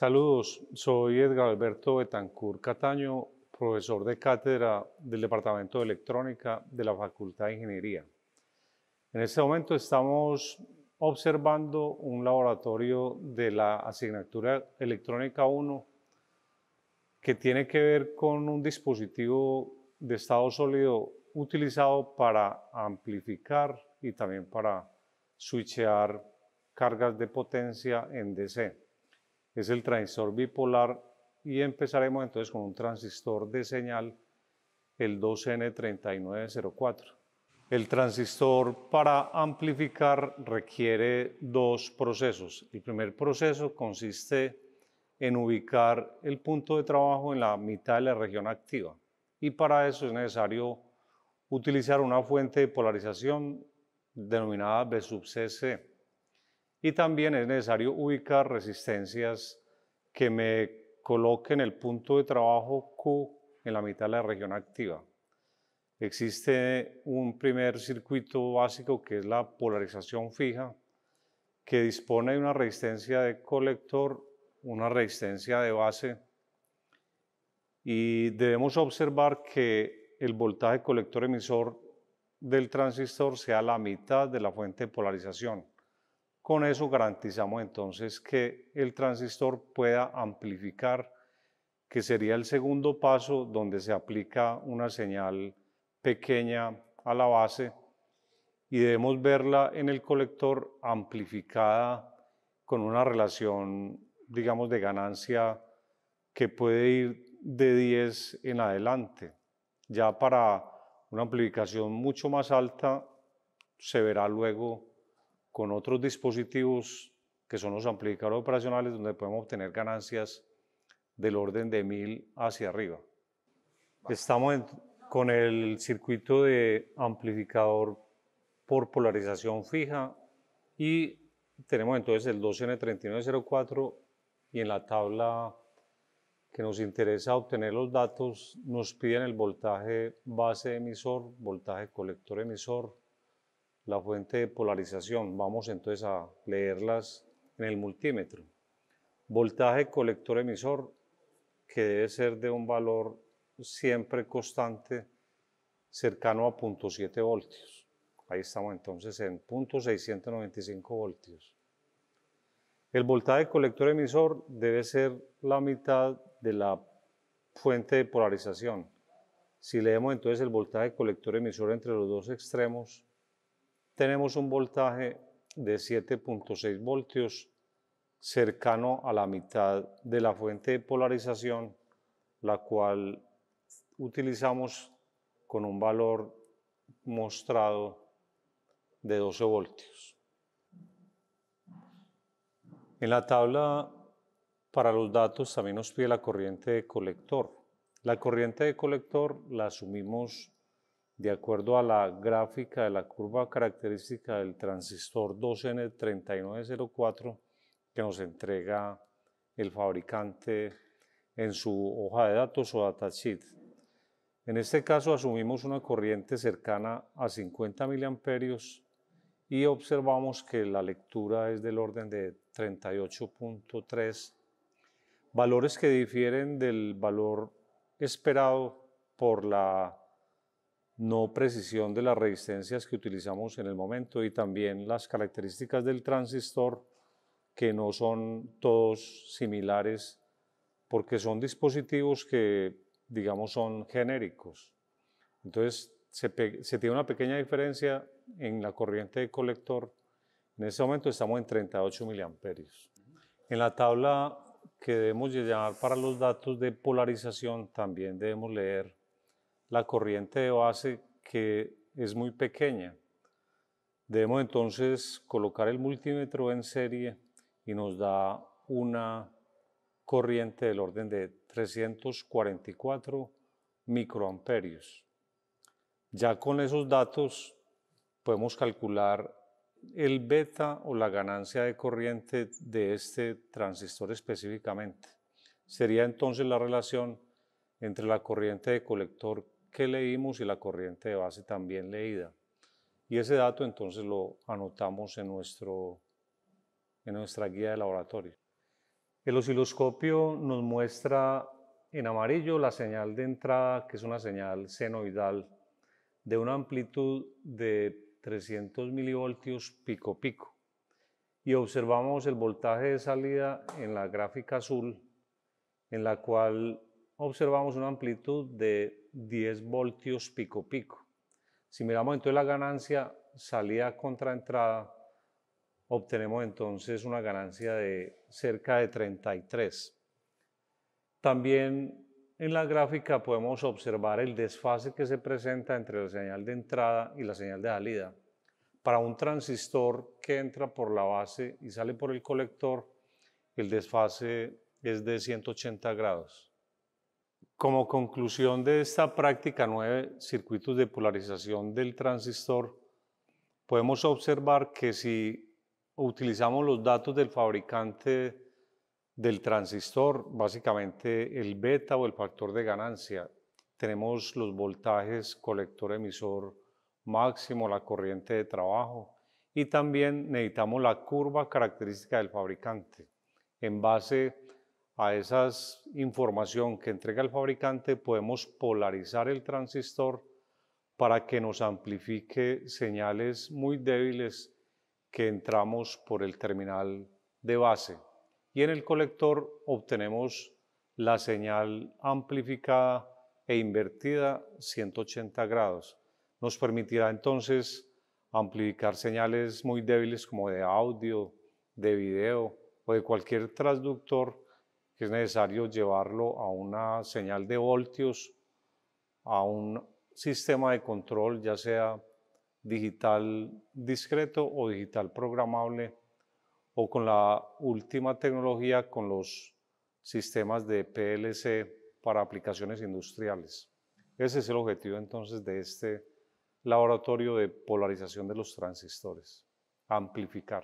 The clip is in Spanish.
Saludos, soy Edgar Alberto Betancur Cataño, profesor de cátedra del Departamento de Electrónica de la Facultad de Ingeniería. En este momento estamos observando un laboratorio de la asignatura electrónica 1 que tiene que ver con un dispositivo de estado sólido utilizado para amplificar y también para switchear cargas de potencia en DC es el transistor bipolar y empezaremos entonces con un transistor de señal, el 2N3904. El transistor para amplificar requiere dos procesos. El primer proceso consiste en ubicar el punto de trabajo en la mitad de la región activa y para eso es necesario utilizar una fuente de polarización denominada B sub y también es necesario ubicar resistencias que me coloquen el punto de trabajo Q en la mitad de la región activa. Existe un primer circuito básico que es la polarización fija, que dispone de una resistencia de colector, una resistencia de base, y debemos observar que el voltaje colector emisor del transistor sea la mitad de la fuente de polarización. Con eso garantizamos entonces que el transistor pueda amplificar, que sería el segundo paso donde se aplica una señal pequeña a la base y debemos verla en el colector amplificada con una relación, digamos, de ganancia que puede ir de 10 en adelante. Ya para una amplificación mucho más alta se verá luego con otros dispositivos que son los amplificadores operacionales donde podemos obtener ganancias del orden de 1000 hacia arriba. Estamos con el circuito de amplificador por polarización fija y tenemos entonces el 2N3904 y en la tabla que nos interesa obtener los datos nos piden el voltaje base emisor, voltaje colector emisor, la fuente de polarización. Vamos entonces a leerlas en el multímetro. Voltaje colector emisor, que debe ser de un valor siempre constante cercano a 0.7 voltios. Ahí estamos entonces en 0.695 voltios. El voltaje colector emisor debe ser la mitad de la fuente de polarización. Si leemos entonces el voltaje colector emisor entre los dos extremos, tenemos un voltaje de 7.6 voltios cercano a la mitad de la fuente de polarización, la cual utilizamos con un valor mostrado de 12 voltios. En la tabla para los datos también nos pide la corriente de colector. La corriente de colector la asumimos de acuerdo a la gráfica de la curva característica del transistor 2N3904 que nos entrega el fabricante en su hoja de datos o data sheet. En este caso asumimos una corriente cercana a 50 mA y observamos que la lectura es del orden de 38.3, valores que difieren del valor esperado por la no precisión de las resistencias que utilizamos en el momento y también las características del transistor que no son todos similares porque son dispositivos que digamos son genéricos. Entonces se, tiene una pequeña diferencia en la corriente de colector. En este momento estamos en 38 miliamperios. En la tabla que debemos llamar para los datos de polarización también debemos leer la corriente de base que es muy pequeña. Debemos entonces colocar el multímetro en serie y nos da una corriente del orden de 344 microamperios. Ya con esos datos podemos calcular el beta o la ganancia de corriente de este transistor específicamente. Sería entonces la relación entre la corriente de colector que leímos y la corriente de base también leída. Y ese dato entonces lo anotamos en, nuestro, en nuestra guía de laboratorio. El osciloscopio nos muestra en amarillo la señal de entrada, que es una señal senoidal de una amplitud de 300 milivoltios pico pico. Y observamos el voltaje de salida en la gráfica azul, en la cual observamos una amplitud de 10 voltios pico pico. Si miramos entonces la ganancia salida contra entrada, obtenemos entonces una ganancia de cerca de 33. También en la gráfica podemos observar el desfase que se presenta entre la señal de entrada y la señal de salida. Para un transistor que entra por la base y sale por el colector, el desfase es de 180 grados. Como conclusión de esta práctica nueve circuitos de polarización del transistor, podemos observar que si utilizamos los datos del fabricante del transistor, básicamente el beta o el factor de ganancia, tenemos los voltajes colector-emisor máximo, la corriente de trabajo y también necesitamos la curva característica del fabricante. En base a esa información que entrega el fabricante podemos polarizar el transistor para que nos amplifique señales muy débiles que entramos por el terminal de base. Y en el colector obtenemos la señal amplificada e invertida 180 grados. Nos permitirá entonces amplificar señales muy débiles como de audio, de video o de cualquier transductor que es necesario llevarlo a una señal de voltios, a un sistema de control, ya sea digital discreto o digital programable, o con la última tecnología, con los sistemas de PLC para aplicaciones industriales. Ese es el objetivo entonces de este laboratorio de polarización de los transistores, amplificar.